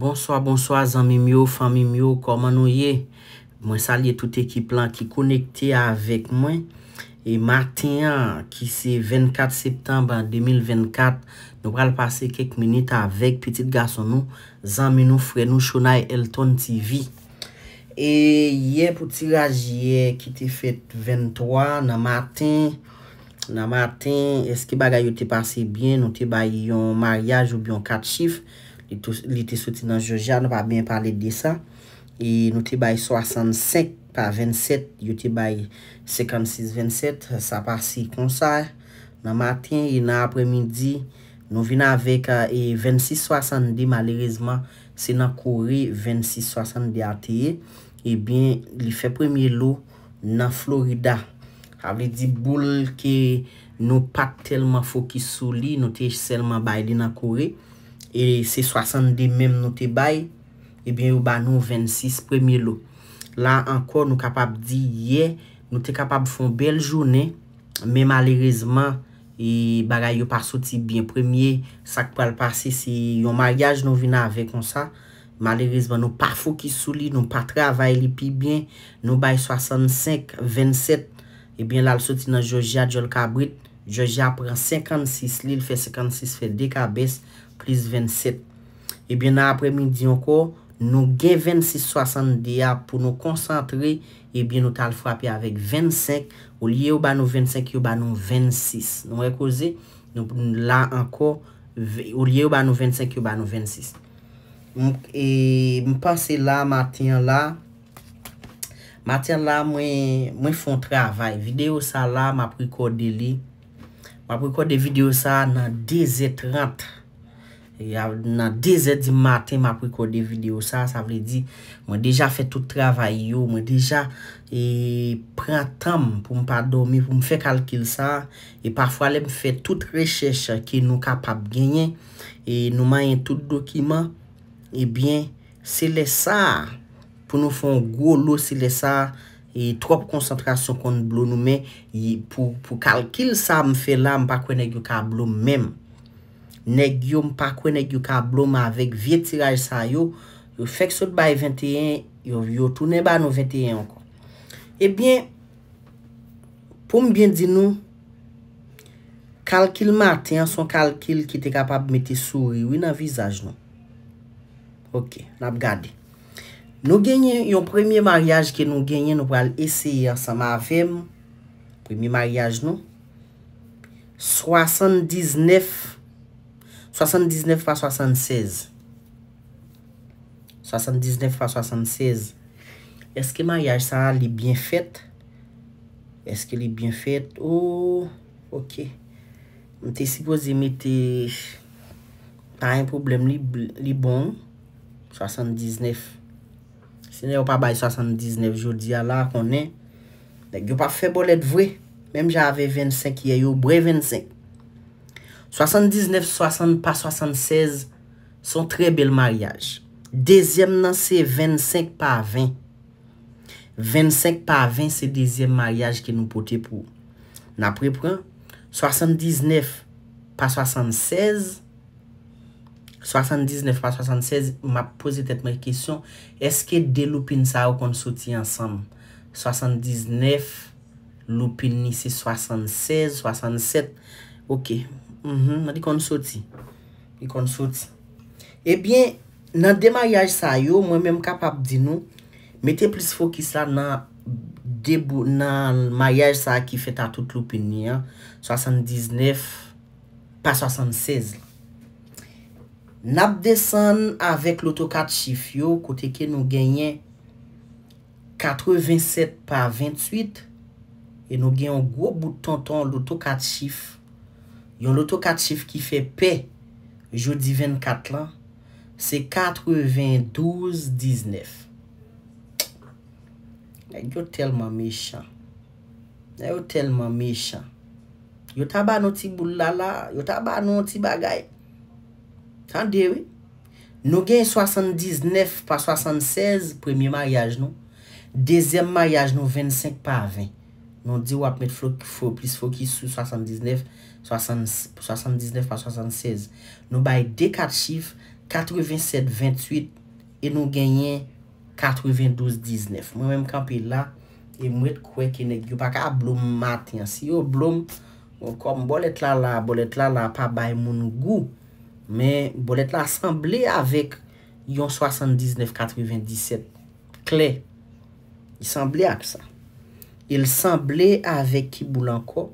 Bonsoy, bonsoy, zanmi myo, fami myo, koman nou ye. Mwen salye tout ekip lan ki konekte avek mwen. E matin, ki se 24 septembre 2024, nou pral pase kek minute avek petite gason nou, zanmi nou, fre nou, shonay Elton TV. E ye pou tiraj ye ki te fet 23 nan matin, nan matin, eske bagay yo te pase bien, nou te bay yon maryaj ou byon 4 chifre. Li te souti nan Georgia, nou pa ben pale de sa. E nou te bay 65 pa 27, yo te bay 56-27, sa pa si konsay. Nan matin e nan apre midi, nou vina avek 26-70 euh, malerizman, se nan Kore 26-70 ateye. E ben li fe premye lou nan Florida. Able di boule ke nou pat telman fokisou li, nou te selman bayde nan Kore. E se 60 de mem nou te bay Ebyen ou ba nou 26 premye lou La anko nou kapab di ye Nou te kapab fon bel jounen Men malerezman E bagay ou pa soti bin premye Sak pral pase si yon magyaj nou vina ave kon sa Malerezman nou pa fokis sou li Nou pa travay li pi bin Nou bay 65, 27 Ebyen la l soti nan Jojia djol kabrit Jojia pran 56 li L fe 56 fe de kabes plis 27. Ebyen apre mi diyon ko, nou ge 26 60 diya pou nou konsantre ebyen nou tal frapi avek 25, ou liye ou ba nou 25 ou ba nou 26. Nou mwen kouze nou la anko ou liye ou ba nou 25 ou ba nou 26. Mwen mwen pase la matin la matin la mwen fon travay. Videyo sa la, mwen prikode li mwen prikode videyo sa nan 10 et 30 E nan dezè di matè m aprikode video sa, sa vle di, mwen deja fè tout travay yo, mwen deja prantam pou m pa domi, pou m fè kalkil sa, e pafwa eh le m fè tout rechèche ki nou kapap genye, e nou mayen tout dokiman, ebyen, se le sa, pou nou fè un golo se le sa, e trop konsantrasyon konn blo nou men, e pou kalkil sa m fè la, m pa kwenè gyo ka blo menm, Nèk yo mpakwe, nèk yo kablo ma vek Vye tiraj sa yo Yo fek sot bay 21 Yo yo tou ne bay nou 21 Ebyen eh Pou mbyen di nou Kalkil maten Son kalkil ki te kapab meti suri Ou in avizaj nou Ok, nap gade Nou genyen, yon premiye maryaj Ki nou genyen nou pral eseye Samavem Premye maryaj nou 79 79 79 pa 76. 79 pa 76. Eske ma yaj sa li bin fet? Eske li bin fet? Ou, ok. Mte si gozi mte... Ta yen problem li bon. 79. Sine yo pa bay 79 jodi ala konen. Yo pa fe bolet vwe. Mem jave 25 ye yo bre 25. 79 pas 76 son tre bel maryaj. Dezyem nan se 25 pas 20. 25 pas 20 se dezyem maryaj ki nou pote pou. Na prepran. 79 pas 76. 79 pas 76. M a pose tet mè kisyon. Eske de lupin sa ou kon soti ansam? 79. Lupin ni se 76. 67. Ok. Ok. Mhm, mwen di kon soti Ebyen eh nan demayaj sa yo Mwen menm kapap di nou Mwen te plis fokisa nan Demayaj sa ki fet a tout loupi ni 79 Pas 76 Nap desan Avèk loto kat chif yo Kote ke nou genye 87 pa 28 E nou genye Gwo bouton ton loto kat chif Yon loto kat chif ki fe pe. Jodi 24 lan. Se 92-19. Eyo telman mechan. Eyo telman mechan. Yon taba nou ti boulala. Yon taba nou ti bagay. Sande we. Nou gen 79 pa 76. Premier mayaj nou. Dezem mayaj nou 25 pa 20. Nou di wap met flot pou fwo. Pis fwo ki sou 79. 79 pa 76 Nou baye de kat chif 97, 28 E nou genyen 92, 19 Mwen menm kampi la E mwet kwe kene Gyo baka ablom mat Si yo oblom Bon let la la Bon let la la Pa baye moun gou Men bon let la Semble avek Yon 79, 97 Klee Semble ak sa El semble avek ki boulanko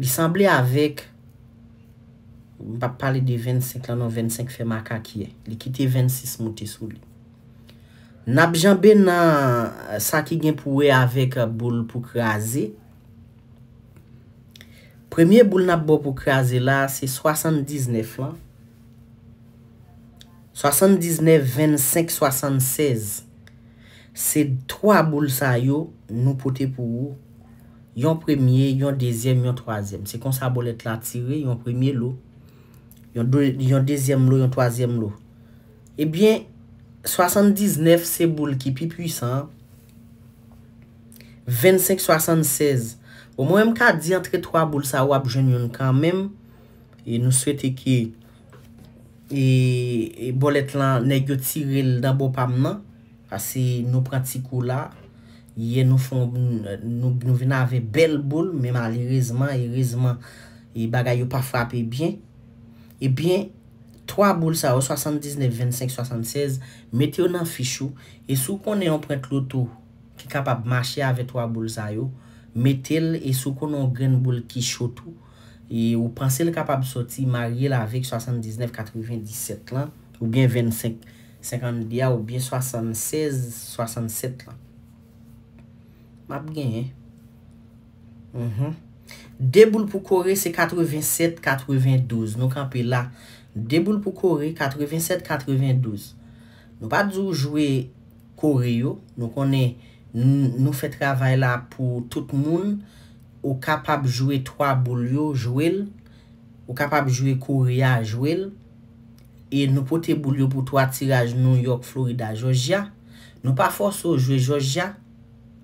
Bi samble avek, mbap pale de 25 lan, nou 25 fe maka kiye. Li kite 26 moutes ou li. Nab janbe nan saki euh, gen pou we avek euh, boule pou kreaze. Premye boule nap bo pou kreaze la, se 79 lan. 79, 25, 76. Se 3 boule sa yo, nou pote pou ou. yon premye, yon dezyem, yon troazem se kon sa bolet la tire, yon premye lo yon dezyem lo, yon troazem lo ebyen 79 se bol ki pi pwisan 25, 76 o mwen mka di antre 3 bol sa wap jen yon kanmem e nou swete ki e bolet la negyo tire l danbo pamman a se nou pratiko la Ye nou foun, nou vina ave bel bol, men mali rizman, rizman, e bagay yo pa frape bien, e bien, 3 bol sa yo, 79, 25, 76, metel yo nan fichou, e sou konen yon prent lotou, ki kapab mache ave 3 bol sa yo, metel, e sou konen gen bol ki chotou, e ou panse le kapab soti, marye la vek 79, 97 lan, ou bien 25, 50, ou bien 76, 67 lan. Mab genye. Mhm. Debul pou kore se 87-92. Nou kanpe la. Debul pou kore 87-92. Nou pa dzou jwe kore yo. Nou konen nou fe travay la pou tout moun. Ou kapab jwe 3 bolyo jwel. Ou kapab jwe kore ya jwel. E nou pote bolyo pou 3 tiraj New York, Florida, Georgia. Nou pa foso jwe Georgia.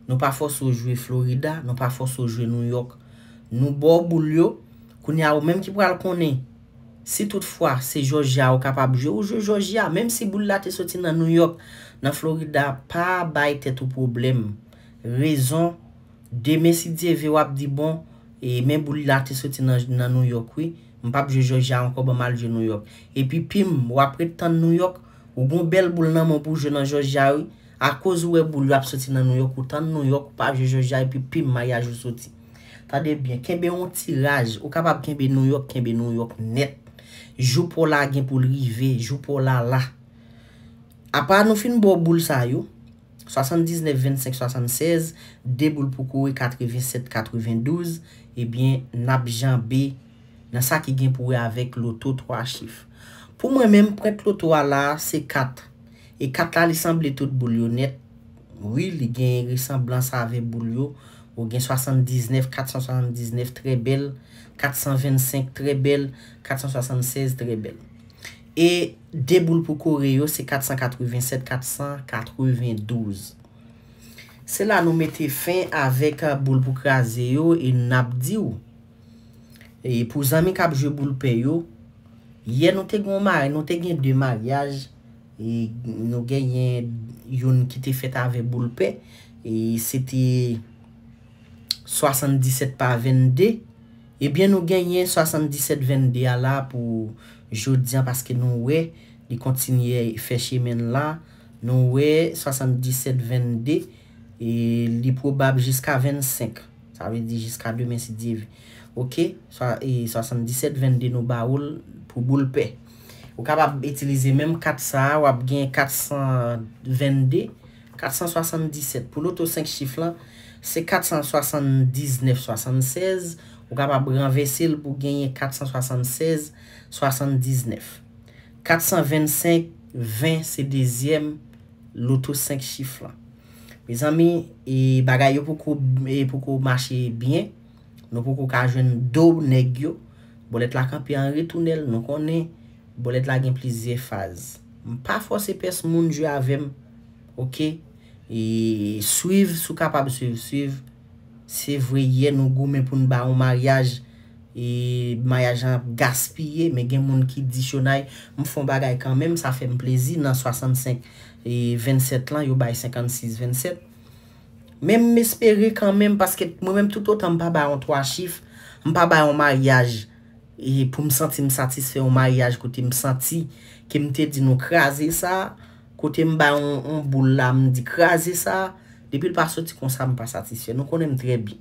Nou pa fòs wò jwè Florida, nou pa fòs wò jwè New York. Nou bo boul yo, koun ya wò, mèm ki pral konè, si toutfwa, se Georgia wò kapap jwè ou jwè Georgia, mèm si boul la te soti nan New York, nan Florida, pa bay tèt wò problem, rezon, de mè si dè vè wap di bon, e mè boul la te soti nan New York wè, mpap jwè Georgia anko bè mal jwè New York. E pi pim, wap retan New York, ou bon bel boul nan mò pou jwè nan Georgia wè, A kouz ou e bou lou ap soti nan Nouyok ou tan Nouyok, pa je je ja epi pim maya jou soti. Tade bien, kenbe yon tiraj, ou kapab kenbe Nouyok, kenbe Nouyok net. Jou pou la gen pou l'rive, jou pou la la. A pa nou fin bo bou lsa yo, 79, 25, 76, deboul pou kowe 87, 92, e bien nap jan be nan sa ki gen pou we avek l'oto 3 chif. Pou mwen menm prek l'oto la, se 4. E kat la lisemble tout boulyonet. Oui, li gen risemblan sa ave boulyo. Ou gen 79, 479, tre bel. 425, tre bel. 476, tre bel. E de boulypou kore yo, se 487, 492. Se la nou mette fin avek euh, boulypou kre aze yo, e nabdi yo. E pou zami kab je boulype yo, ye nou te gen de mariage, E nou genyen yon ki te fet ave boulpe E sete 77 pa 22 Ebyen nou genyen 77-22 ala pou joudian Paske nou we li kontinye feche men la Nou we 77-22 E li pou bab jiska 25 Sa we di jiska 2000 si divi Ok, 77-22 e nou ba oul pou boulpe Ou kap ap etilize menm 400, wap genye 422, 477. Pou loutou 5 chif lan, se 479, 76. Ou kap ap renvesil pou genye 476, 79. 425, 20 se dezyem loutou 5 chif lan. Me zami, e bagay yo e pou kou mache bien. Nou pou kou ka jwen do negyo. Bolet la kampi an retounel, nou konen... Bolet la gen plizye faz. M pa fwose pes moun jwa avem. Ok. E suiv sou kapab suiv suiv. Se vweye nou gou men pou m ba yon maryaj. E maryaj an gaspye. Men gen moun ki di shonay. M fon bagay kan men. Sa fe m plezi nan 65. E 27 lan yo bay 56-27. Men m espere kan men. M pa bay yon 3 chif. M pa bay yon maryaj. E pou m senti m satisfè ou maryaj, kote m senti ke m tè di nou krasè sa, kote m bay ou m bou la m di krasè sa, depil par soti kon sa m pa satisfè. Nou konèm trebi.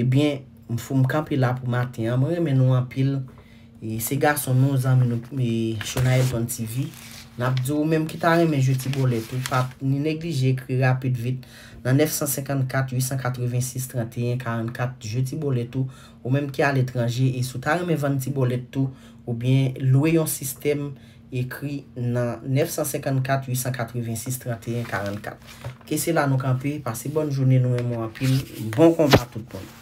Ebyen, m foun eh m kapè la pou m atè, m remè nou anpèl, e se gason nou zanmè nou pou m e chonayè ton tivi. Nap di ou menm ki ta reme joti bolet ou, pat ni neglije ekri rapid vit nan 954-886-3144 joti bolet ou, ou menm ki al etranje e sou ta reme vanti bolet ou, ou bien loue yon sistem ekri nan 954-886-3144. Kese la nou kampi, pase bon jouni nou menm wapil, bon konta tout pon.